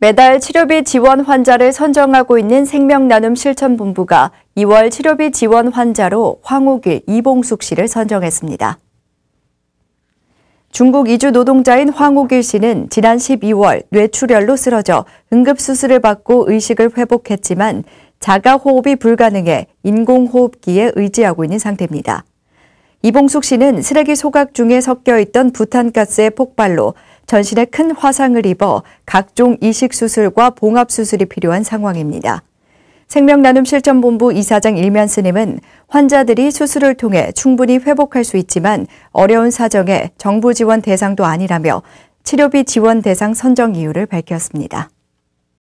매달 치료비 지원 환자를 선정하고 있는 생명나눔 실천본부가 2월 치료비 지원 환자로 황옥일, 이봉숙 씨를 선정했습니다. 중국 이주 노동자인 황옥일 씨는 지난 12월 뇌출혈로 쓰러져 응급수술을 받고 의식을 회복했지만 자가호흡이 불가능해 인공호흡기에 의지하고 있는 상태입니다. 이봉숙 씨는 쓰레기 소각 중에 섞여 있던 부탄가스의 폭발로 전신에 큰 화상을 입어 각종 이식 수술과 봉합 수술이 필요한 상황입니다. 생명나눔 실천본부 이사장 일면 스님은 환자들이 수술을 통해 충분히 회복할 수 있지만 어려운 사정에 정부 지원 대상도 아니라며 치료비 지원 대상 선정 이유를 밝혔습니다.